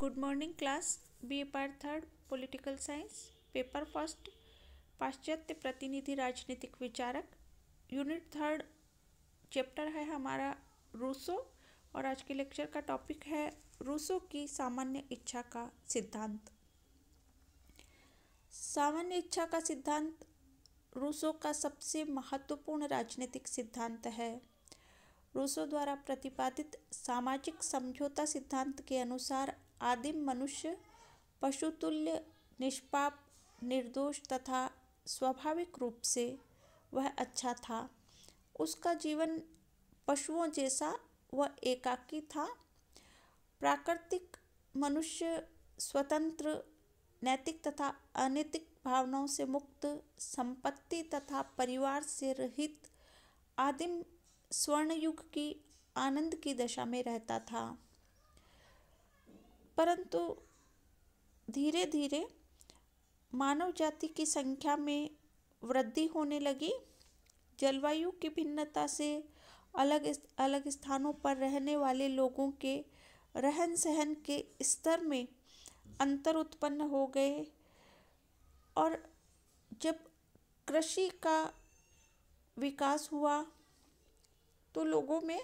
good morning class B A part third political science paper first पाश्चात्य प्रतिनिधि राजनीतिक विचारक यूनिट थर्ड चैप्टर है हमारा रूसो और आज के लेक्चर का टॉपिक है रूसो की सामान्य इच्छा का सिद्धांत सामान्य इच्छा का सिद्धांत रूसो का सबसे महत्वपूर्ण राजनीतिक सिद्धांत है रूसो द्वारा प्रतिपादित सामाजिक समझौता सिद्धांत के अनुसार आदिम मनुष्य पशुतुल्य निष्पाप निर्दोष तथा स्वाभाविक रूप से वह अच्छा था उसका जीवन पशुओं जैसा वह एकाकी था प्राकृतिक मनुष्य स्वतंत्र नैतिक तथा अनैतिक भावनाओं से मुक्त संपत्ति तथा परिवार से रहित आदिम स्वर्णयुग की आनंद की दशा में रहता था परंतु धीरे धीरे मानव जाति की संख्या में वृद्धि होने लगी जलवायु की भिन्नता से अलग अलग स्थानों पर रहने वाले लोगों के रहन सहन के स्तर में अंतर उत्पन्न हो गए और जब कृषि का विकास हुआ तो लोगों में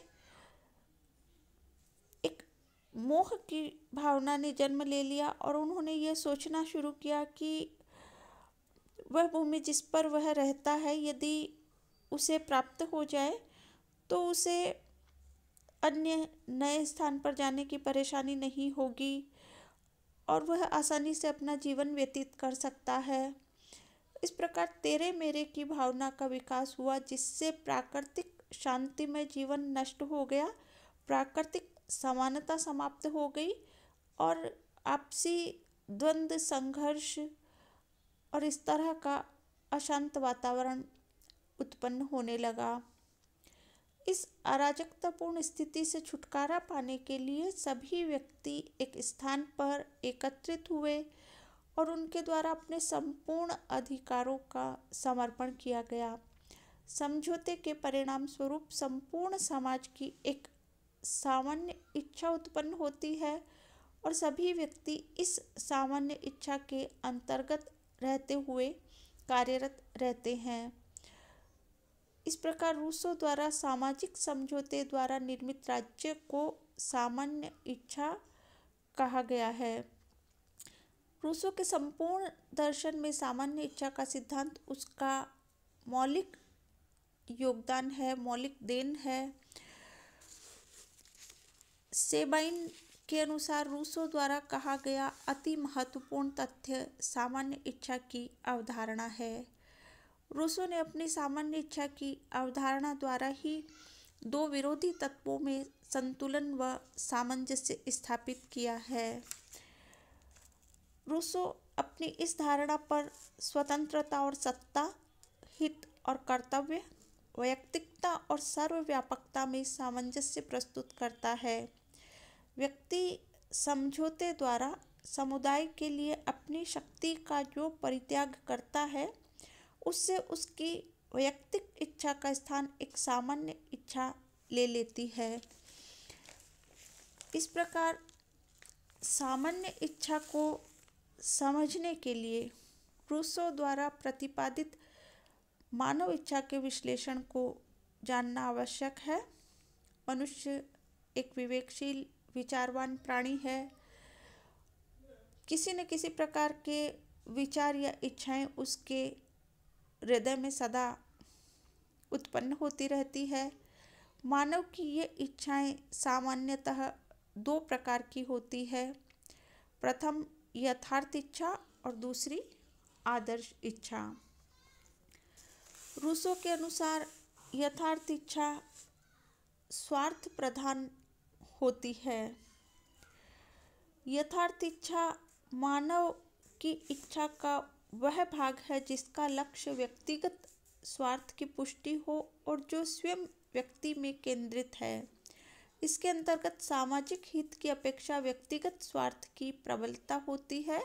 मोह की भावना ने जन्म ले लिया और उन्होंने ये सोचना शुरू किया कि वह भूमि जिस पर वह रहता है यदि उसे प्राप्त हो जाए तो उसे अन्य नए स्थान पर जाने की परेशानी नहीं होगी और वह आसानी से अपना जीवन व्यतीत कर सकता है इस प्रकार तेरे मेरे की भावना का विकास हुआ जिससे प्राकृतिक शांतिमय जीवन नष्ट हो गया प्राकृतिक समानता समाप्त हो गई और आपसी द्वंद्व संघर्ष और इस तरह का अशांत वातावरण उत्पन्न होने लगा इस अराजकतापूर्ण स्थिति से छुटकारा पाने के लिए सभी व्यक्ति एक स्थान पर एकत्रित हुए और उनके द्वारा अपने संपूर्ण अधिकारों का समर्पण किया गया समझौते के परिणाम स्वरूप संपूर्ण समाज की एक सामान्य इच्छा उत्पन्न होती है और सभी व्यक्ति इस सामान्य इच्छा के अंतर्गत रहते हुए कार्यरत रहते हैं इस प्रकार रूसो द्वारा सामाजिक समझौते द्वारा निर्मित राज्य को सामान्य इच्छा कहा गया है रूसो के संपूर्ण दर्शन में सामान्य इच्छा का सिद्धांत उसका मौलिक योगदान है मौलिक देन है सेबाइन के अनुसार रूसो द्वारा कहा गया अति महत्वपूर्ण तथ्य सामान्य इच्छा की अवधारणा है रूसो ने अपनी सामान्य इच्छा की अवधारणा द्वारा ही दो विरोधी तत्वों में संतुलन व सामंजस्य स्थापित किया है रूसो अपनी इस धारणा पर स्वतंत्रता और सत्ता हित और कर्तव्य वैयक्तिकता और सर्वव्यापकता में सामंजस्य प्रस्तुत करता है व्यक्ति समझौते द्वारा समुदाय के लिए अपनी शक्ति का जो परित्याग करता है उससे उसकी वैयक्तिक इच्छा का स्थान एक सामान्य इच्छा ले लेती है इस प्रकार सामान्य इच्छा को समझने के लिए रूसो द्वारा प्रतिपादित मानव इच्छा के विश्लेषण को जानना आवश्यक है मनुष्य एक विवेकशील विचारवान प्राणी है किसी न किसी प्रकार के विचार या इच्छाएं उसके हृदय में सदा उत्पन्न होती रहती है मानव की ये इच्छाएं सामान्यतः दो प्रकार की होती है प्रथम यथार्थ इच्छा और दूसरी आदर्श इच्छा रूसो के अनुसार यथार्थ इच्छा स्वार्थ प्रधान होती है यथार्थ इच्छा मानव की इच्छा का वह भाग है जिसका लक्ष्य व्यक्तिगत स्वार्थ की पुष्टि हो और जो स्वयं व्यक्ति में केंद्रित है इसके अंतर्गत सामाजिक हित की अपेक्षा व्यक्तिगत स्वार्थ की प्रबलता होती है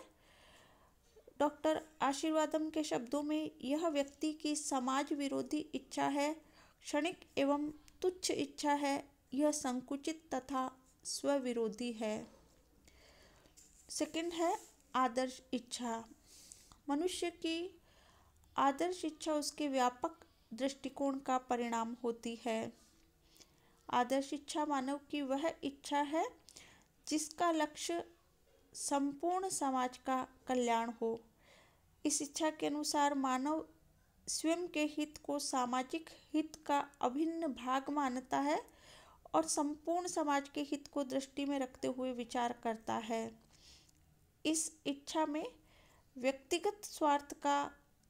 डॉक्टर आशीर्वादम के शब्दों में यह व्यक्ति की समाज विरोधी इच्छा है क्षणिक एवं तुच्छ इच्छा है यह संकुचित तथा स्वविरोधी है सेकंड है आदर्श इच्छा मनुष्य की आदर्श इच्छा उसके व्यापक दृष्टिकोण का परिणाम होती है आदर्श इच्छा मानव की वह इच्छा है जिसका लक्ष्य संपूर्ण समाज का कल्याण हो इस इच्छा के अनुसार मानव स्वयं के हित को सामाजिक हित का अभिन्न भाग मानता है और संपूर्ण समाज के हित को दृष्टि में रखते हुए विचार करता है इस इच्छा में व्यक्तिगत स्वार्थ का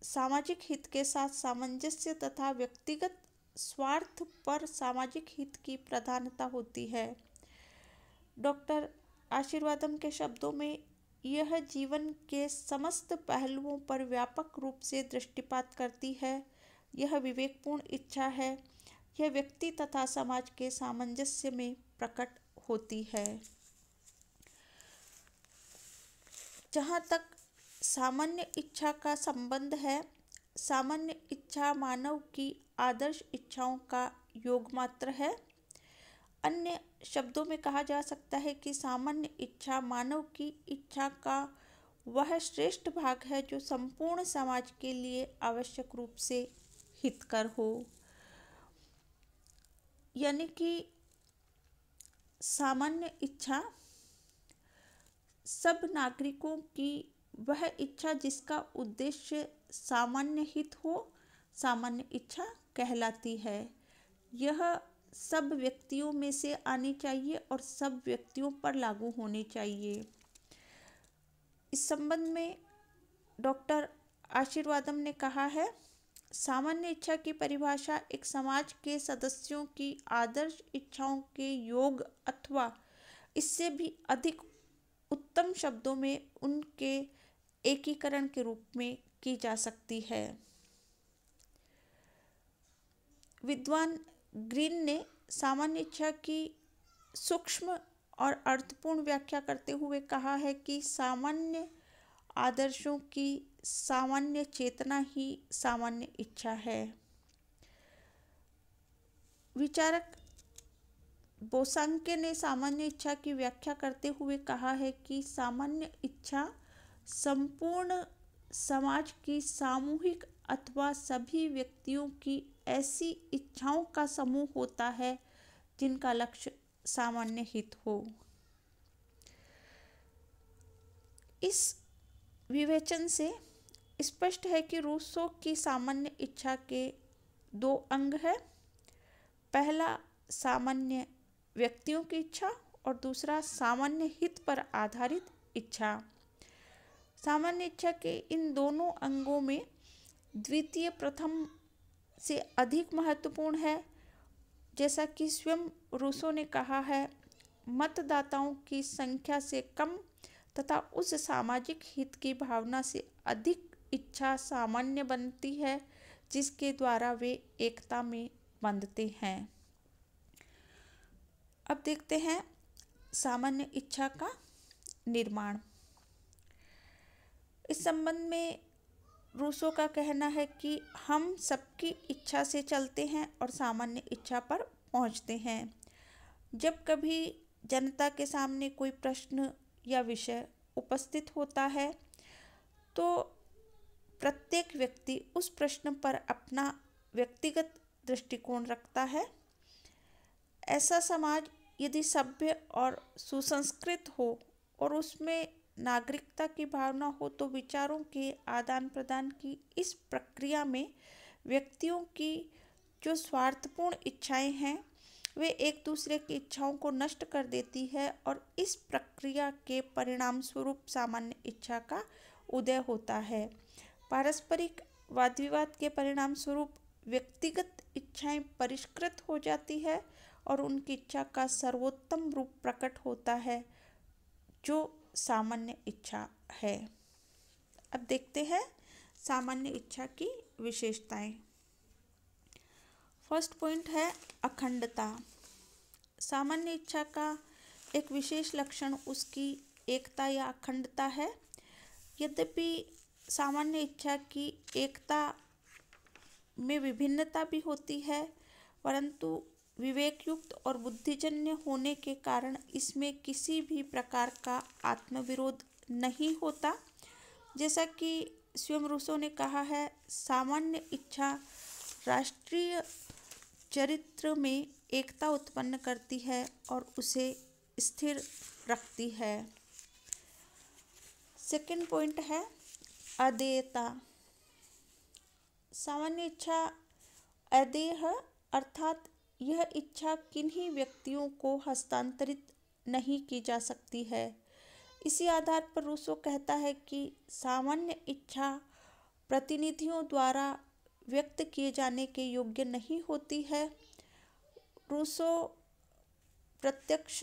सामाजिक हित के साथ सामंजस्य तथा व्यक्तिगत स्वार्थ पर सामाजिक हित की प्रधानता होती है डॉक्टर आशीर्वादम के शब्दों में यह जीवन के समस्त पहलुओं पर व्यापक रूप से दृष्टिपात करती है यह विवेकपूर्ण इच्छा है यह व्यक्ति तथा समाज के सामंजस्य में प्रकट होती है जहाँ तक सामान्य इच्छा का संबंध है सामान्य इच्छा मानव की आदर्श इच्छाओं का योग मात्र है अन्य शब्दों में कहा जा सकता है कि सामान्य इच्छा मानव की इच्छा का वह श्रेष्ठ भाग है जो संपूर्ण समाज के लिए आवश्यक रूप से हितकर हो यानी कि सामान्य इच्छा सब नागरिकों की वह इच्छा जिसका उद्देश्य सामान्य हित हो सामान्य इच्छा कहलाती है यह सब व्यक्तियों में से आनी चाहिए और सब व्यक्तियों पर लागू होनी चाहिए इस संबंध में डॉक्टर आशीर्वादम ने कहा है सामान्य इच्छा की परिभाषा एक समाज के सदस्यों की आदर्श इच्छाओं के योग अथवा इससे भी अधिक उत्तम शब्दों में उनके एकीकरण के रूप में की जा सकती है विद्वान ग्रीन ने सामान्य इच्छा की सूक्ष्म और अर्थपूर्ण व्याख्या करते हुए कहा है कि सामान्य आदर्शों की सामान्य चेतना ही सामान्य इच्छा है विचारक बोसांके ने सामान्य इच्छा की व्याख्या करते हुए कहा है कि सामान्य इच्छा संपूर्ण समाज की सामूहिक अथवा सभी व्यक्तियों की ऐसी इच्छाओं का समूह होता है जिनका लक्ष्य सामान्य हित हो इस विवेचन से स्पष्ट है कि रूसो की सामान्य इच्छा के दो अंग हैं पहला सामान्य व्यक्तियों की इच्छा और दूसरा सामान्य हित पर आधारित इच्छा सामान्य इच्छा के इन दोनों अंगों में द्वितीय प्रथम से अधिक महत्वपूर्ण है जैसा कि स्वयं रूसो ने कहा है मतदाताओं की संख्या से कम तथा उस सामाजिक हित की भावना से अधिक इच्छा सामान्य बनती है जिसके द्वारा वे एकता में बंधते हैं अब देखते हैं सामान्य इच्छा का निर्माण इस संबंध में रूसो का कहना है कि हम सबकी इच्छा से चलते हैं और सामान्य इच्छा पर पहुंचते हैं जब कभी जनता के सामने कोई प्रश्न या विषय उपस्थित होता है तो प्रत्येक व्यक्ति उस प्रश्न पर अपना व्यक्तिगत दृष्टिकोण रखता है ऐसा समाज यदि सभ्य और सुसंस्कृत हो और उसमें नागरिकता की भावना हो तो विचारों के आदान प्रदान की इस प्रक्रिया में व्यक्तियों की जो स्वार्थपूर्ण इच्छाएं हैं वे एक दूसरे की इच्छाओं को नष्ट कर देती है और इस प्रक्रिया के परिणाम स्वरूप सामान्य इच्छा का उदय होता है पारस्परिक वाद विवाद के परिणाम स्वरूप व्यक्तिगत इच्छाएं परिष्कृत हो जाती है और उनकी इच्छा का सर्वोत्तम रूप प्रकट होता है जो सामान्य इच्छा है अब देखते हैं सामान्य इच्छा की विशेषताएं फर्स्ट पॉइंट है अखंडता सामान्य इच्छा का एक विशेष लक्षण उसकी एकता या अखंडता है यद्यपि सामान्य इच्छा की एकता में विभिन्नता भी होती है परंतु विवेकयुक्त और बुद्धिजन्य होने के कारण इसमें किसी भी प्रकार का आत्मविरोध नहीं होता जैसा कि स्वयं रूसो ने कहा है सामान्य इच्छा राष्ट्रीय चरित्र में एकता उत्पन्न करती है और उसे स्थिर रखती है सेकंड पॉइंट है अदेयता सामान्य इच्छा अदेह अर्थात यह इच्छा किन्हीं व्यक्तियों को हस्तांतरित नहीं की जा सकती है इसी आधार पर रूसो कहता है कि सामान्य इच्छा प्रतिनिधियों द्वारा व्यक्त किए जाने के योग्य नहीं होती है रूसो प्रत्यक्ष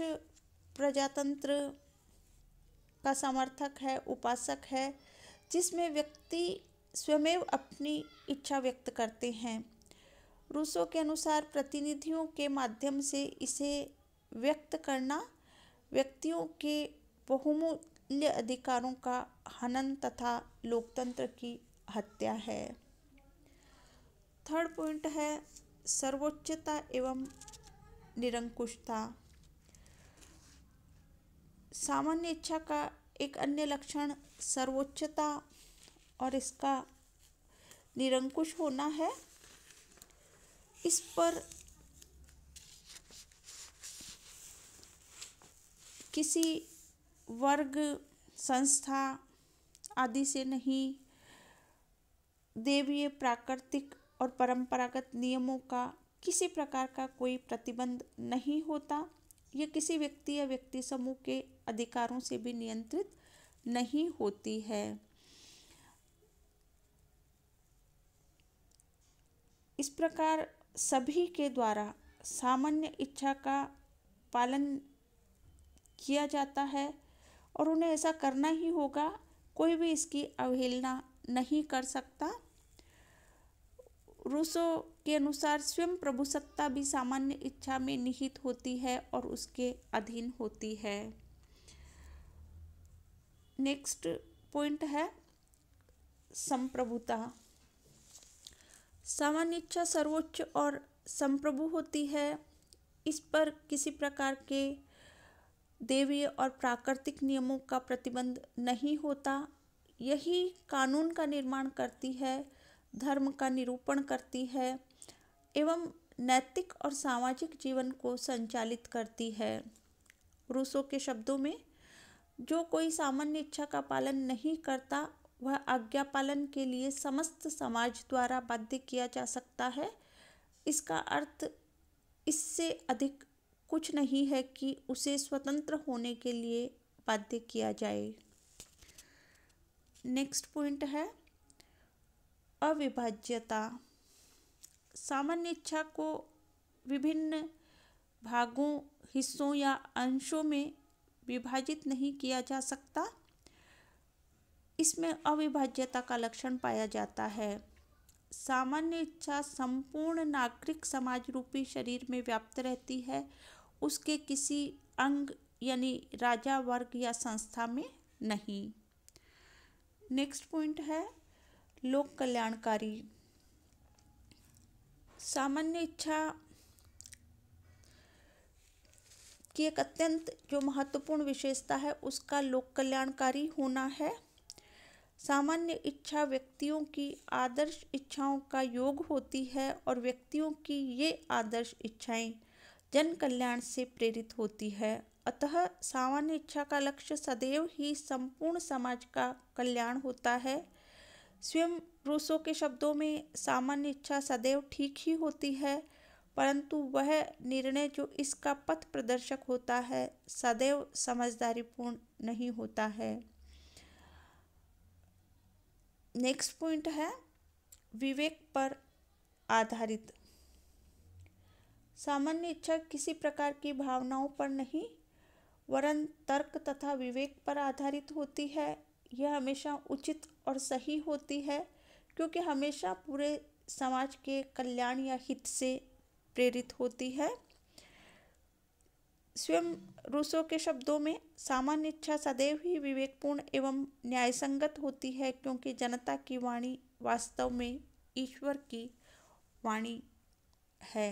प्रजातंत्र का समर्थक है उपासक है जिसमें व्यक्ति स्वयं अपनी इच्छा व्यक्त करते हैं रूसो के अनुसार प्रतिनिधियों के माध्यम से इसे व्यक्त करना व्यक्तियों के बहुमूल्य अधिकारों का हनन तथा लोकतंत्र की हत्या है थर्ड पॉइंट है सर्वोच्चता एवं निरंकुशता सामान्य इच्छा का एक अन्य लक्षण सर्वोच्चता और इसका निरंकुश होना है इस पर किसी वर्ग संस्था आदि से नहीं देवीय प्राकृतिक और परंपरागत नियमों का किसी प्रकार का कोई प्रतिबंध नहीं होता यह किसी व्यक्ति या व्यक्ति समूह के अधिकारों से भी नियंत्रित नहीं होती है इस प्रकार सभी के द्वारा सामान्य इच्छा का पालन किया जाता है और उन्हें ऐसा करना ही होगा कोई भी इसकी अवहेलना नहीं कर सकता रूसो के अनुसार स्वयं प्रभु सत्ता भी सामान्य इच्छा में निहित होती है और उसके अधीन होती है नेक्स्ट पॉइंट है संप्रभुता सामान्य इच्छा सर्वोच्च और संप्रभु होती है इस पर किसी प्रकार के देवीय और प्राकृतिक नियमों का प्रतिबंध नहीं होता यही कानून का निर्माण करती है धर्म का निरूपण करती है एवं नैतिक और सामाजिक जीवन को संचालित करती है रूसों के शब्दों में जो कोई सामान्य इच्छा का पालन नहीं करता वह आज्ञा पालन के लिए समस्त समाज द्वारा बाध्य किया जा सकता है इसका अर्थ इससे अधिक कुछ नहीं है कि उसे स्वतंत्र होने के लिए बाध्य किया जाए नेक्स्ट पॉइंट है अविभाज्यता सामान्य इच्छा को विभिन्न भागों हिस्सों या अंशों में विभाजित नहीं किया जा सकता इसमें अविभाज्यता का लक्षण पाया जाता है सामान्य इच्छा संपूर्ण नागरिक समाज रूपी शरीर में व्याप्त रहती है उसके किसी अंग यानी राजा वर्ग या संस्था में नहीं नेक्स्ट पॉइंट है लोक कल्याणकारी सामान्य इच्छा की एक अत्यंत जो महत्वपूर्ण विशेषता है उसका लोक कल्याणकारी होना है सामान्य इच्छा व्यक्तियों की आदर्श इच्छाओं का योग होती है और व्यक्तियों की ये आदर्श इच्छाएं जन कल्याण से प्रेरित होती है अतः सामान्य इच्छा का लक्ष्य सदैव ही संपूर्ण समाज का कल्याण होता है स्वयं रूसो के शब्दों में सामान्य इच्छा सदैव ठीक ही होती है परंतु वह निर्णय जो इसका पथ प्रदर्शक होता है सदैव समझदारीपूर्ण नहीं होता है नेक्स्ट पॉइंट है विवेक पर आधारित सामान्य इच्छा किसी प्रकार की भावनाओं पर नहीं वरन तर्क तथा विवेक पर आधारित होती है यह हमेशा उचित और सही होती है क्योंकि हमेशा पूरे समाज के कल्याण या हित से प्रेरित होती है स्वयं रूसो के शब्दों में सामान्य इच्छा सदैव ही विवेकपूर्ण एवं न्यायसंगत होती है क्योंकि जनता की वाणी वास्तव में ईश्वर की वाणी है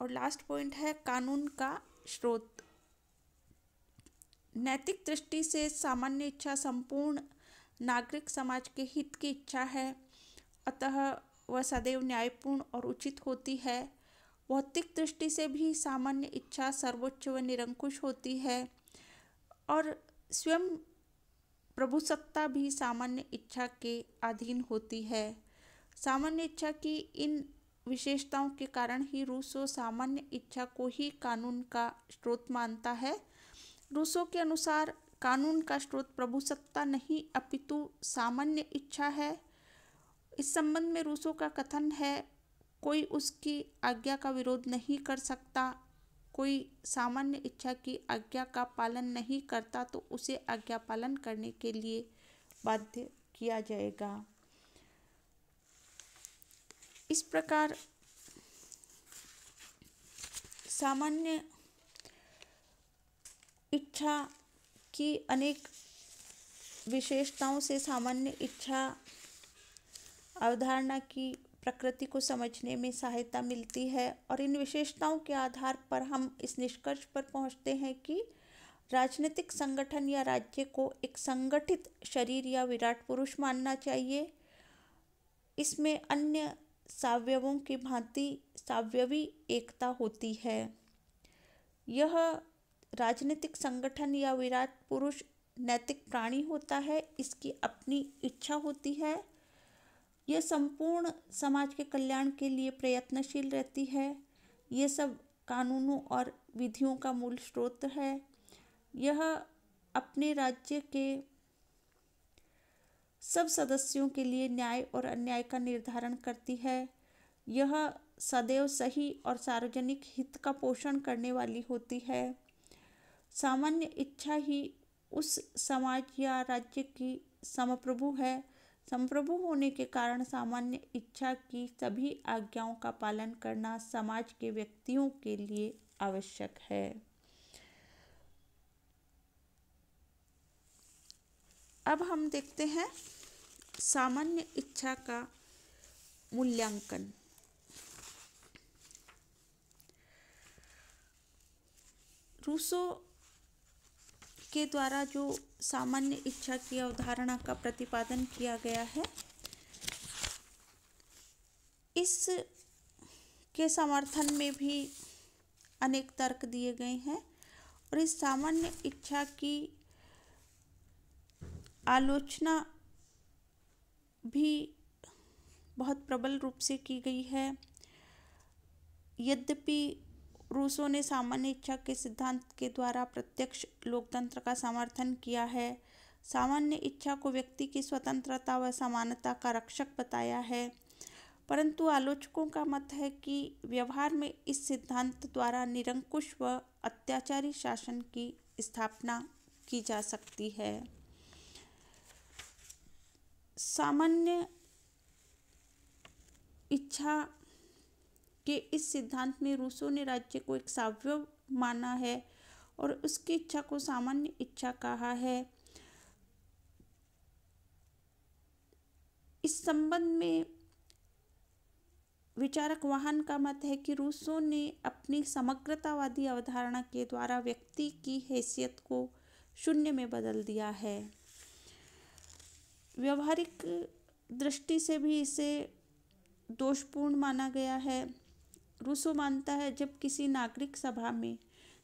और लास्ट पॉइंट है कानून का स्रोत नैतिक दृष्टि से सामान्य इच्छा संपूर्ण नागरिक समाज के हित की इच्छा है अतः वह सदैव न्यायपूर्ण और उचित होती है भौतिक दृष्टि से भी सामान्य इच्छा सर्वोच्च व निरंकुश होती है और स्वयं प्रभुसत्ता भी सामान्य इच्छा के अधीन होती है सामान्य इच्छा की इन विशेषताओं के कारण ही रूसो सामान्य इच्छा को ही कानून का स्रोत मानता है रूसों के अनुसार कानून का स्रोत प्रभु सत्ता नहीं अपितु सामान्य इच्छा है इस संबंध में रूसों का कथन है कोई उसकी आज्ञा का विरोध नहीं कर सकता कोई सामान्य इच्छा की आज्ञा का पालन नहीं करता तो उसे आज्ञा पालन करने के लिए बाध्य किया जाएगा इस प्रकार सामान्य इच्छा की अनेक विशेषताओं से सामान्य इच्छा अवधारणा की प्रकृति को समझने में सहायता मिलती है और इन विशेषताओं के आधार पर हम इस निष्कर्ष पर पहुंचते हैं कि राजनीतिक संगठन या राज्य को एक संगठित शरीर या विराट पुरुष मानना चाहिए इसमें अन्य सावयवों की भांति सावयवी एकता होती है यह राजनीतिक संगठन या विराट पुरुष नैतिक प्राणी होता है इसकी अपनी इच्छा होती है यह संपूर्ण समाज के कल्याण के लिए प्रयत्नशील रहती है ये सब कानूनों और विधियों का मूल स्रोत है यह अपने राज्य के सब सदस्यों के लिए न्याय और अन्याय का निर्धारण करती है यह सदैव सही और सार्वजनिक हित का पोषण करने वाली होती है सामान्य इच्छा ही उस समाज या राज्य की समप्रभु है संप्रभु होने के कारण सामान्य इच्छा की सभी आज्ञाओं का पालन करना समाज के व्यक्तियों के लिए आवश्यक है अब हम देखते हैं सामान्य इच्छा का मूल्यांकन रूसो के द्वारा जो सामान्य इच्छा की अवधारणा का प्रतिपादन किया गया है इस के समर्थन में भी अनेक तर्क दिए गए हैं और इस सामान्य इच्छा की आलोचना भी बहुत प्रबल रूप से की गई है यद्यपि रूसों ने सामान्य इच्छा के सिद्धांत के द्वारा प्रत्यक्ष लोकतंत्र का समर्थन किया है सामान्य इच्छा को व्यक्ति की स्वतंत्रता व समानता का रक्षक बताया है परंतु आलोचकों का मत है कि व्यवहार में इस सिद्धांत द्वारा निरंकुश व अत्याचारी शासन की स्थापना की जा सकती है सामान्य इच्छा के इस सिद्धांत में रूसो ने राज्य को एक साव्य माना है और उसकी इच्छा को सामान्य इच्छा कहा है इस संबंध में विचारक वाहन का मत है कि रूसो ने अपनी समग्रतावादी अवधारणा के द्वारा व्यक्ति की हैसियत को शून्य में बदल दिया है व्यवहारिक दृष्टि से भी इसे दोषपूर्ण माना गया है रूसो मानता है जब किसी नागरिक सभा में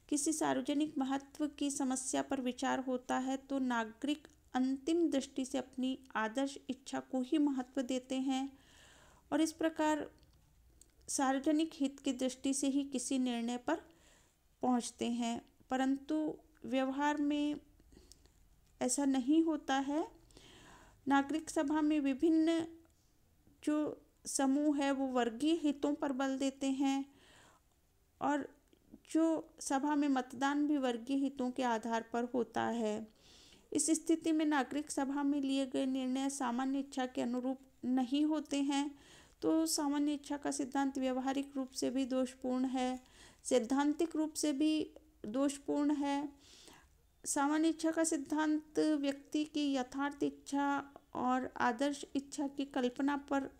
किसी सार्वजनिक महत्व की समस्या पर विचार होता है तो नागरिक अंतिम दृष्टि से अपनी आदर्श इच्छा को ही महत्व देते हैं और इस प्रकार सार्वजनिक हित की दृष्टि से ही किसी निर्णय पर पहुंचते हैं परंतु व्यवहार में ऐसा नहीं होता है नागरिक सभा में विभिन्न जो समूह है वो वर्गीय हितों पर बल देते हैं और जो सभा में मतदान भी वर्गीय हितों के आधार पर होता है इस स्थिति में नागरिक सभा में लिए गए निर्णय सामान्य इच्छा के अनुरूप नहीं होते हैं तो सामान्य इच्छा का सिद्धांत व्यवहारिक रूप से भी दोषपूर्ण है सैद्धांतिक रूप से भी दोषपूर्ण है सामान्य इच्छा का सिद्धांत व्यक्ति की यथार्थ इच्छा और आदर्श इच्छा की कल्पना पर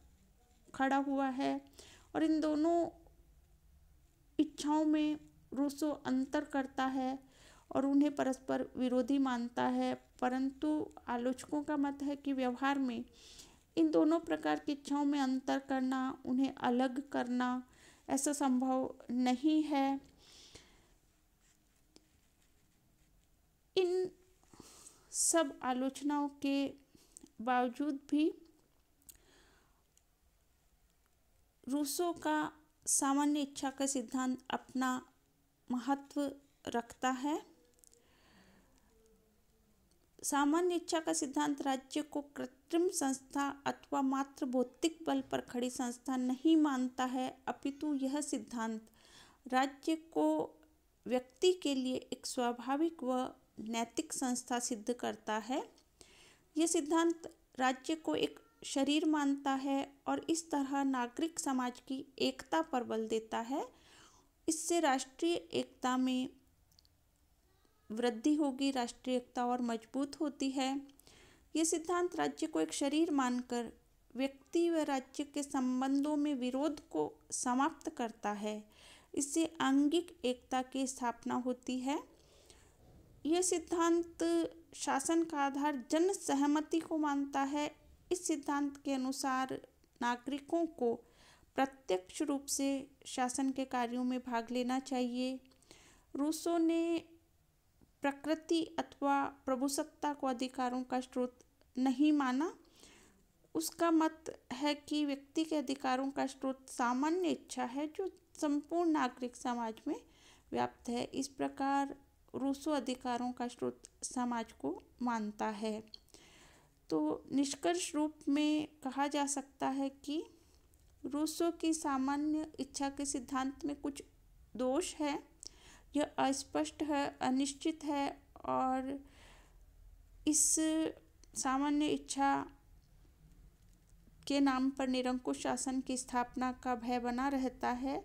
खड़ा हुआ है और इन दोनों इच्छाओं में रूसो अंतर करता है और उन्हें परस्पर विरोधी मानता है परंतु आलोचकों का मत है कि व्यवहार में इन दोनों प्रकार की इच्छाओं में अंतर करना उन्हें अलग करना ऐसा संभव नहीं है इन सब आलोचनाओं के बावजूद भी रूसों का सामान्य इच्छा का सिद्धांत अपना महत्व रखता है सामान्य इच्छा का सिद्धांत राज्य को कृत्रिम संस्था अथवा मात्र भौतिक बल पर खड़ी संस्था नहीं मानता है अपितु यह सिद्धांत राज्य को व्यक्ति के लिए एक स्वाभाविक व नैतिक संस्था सिद्ध करता है यह सिद्धांत राज्य को एक शरीर मानता है और इस तरह नागरिक समाज की एकता पर बल देता है इससे राष्ट्रीय एकता में वृद्धि होगी राष्ट्रीय एकता और मजबूत होती है ये सिद्धांत राज्य को एक शरीर मानकर व्यक्ति व राज्य के संबंधों में विरोध को समाप्त करता है इससे आंगिक एकता की स्थापना होती है यह सिद्धांत शासन का आधार जन सहमति को मानता है इस सिद्धांत के अनुसार नागरिकों को प्रत्यक्ष रूप से शासन के कार्यों में भाग लेना चाहिए रूसों ने प्रकृति अथवा प्रभुसत्ता को अधिकारों का स्रोत नहीं माना उसका मत है कि व्यक्ति के अधिकारों का स्रोत सामान्य इच्छा है जो संपूर्ण नागरिक समाज में व्याप्त है इस प्रकार रूसो अधिकारों का स्रोत समाज को मानता है तो निष्कर्ष रूप में कहा जा सकता है कि रूसो की सामान्य इच्छा के सिद्धांत में कुछ दोष है यह अस्पष्ट है अनिश्चित है और इस सामान्य इच्छा के नाम पर निरंकुश शासन की स्थापना का भय बना रहता है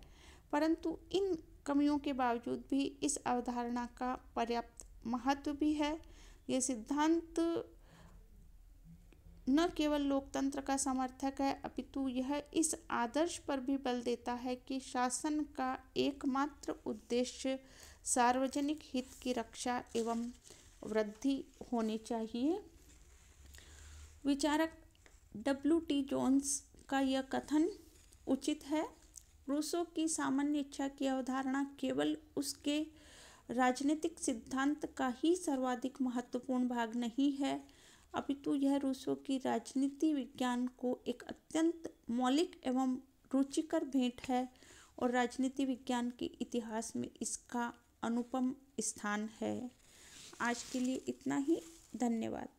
परंतु इन कमियों के बावजूद भी इस अवधारणा का पर्याप्त महत्व भी है यह सिद्धांत न केवल लोकतंत्र का समर्थक है अपितु यह इस आदर्श पर भी बल देता है कि शासन का एकमात्र उद्देश्य सार्वजनिक हित की रक्षा एवं वृद्धि होनी चाहिए विचारक डब्ल्यू टी जोन्स का यह कथन उचित है रूसो की सामान्य इच्छा की अवधारणा केवल उसके राजनीतिक सिद्धांत का ही सर्वाधिक महत्वपूर्ण भाग नहीं है अपितु तो यह रूसो की राजनीति विज्ञान को एक अत्यंत मौलिक एवं रुचिकर भेंट है और राजनीति विज्ञान के इतिहास में इसका अनुपम स्थान है आज के लिए इतना ही धन्यवाद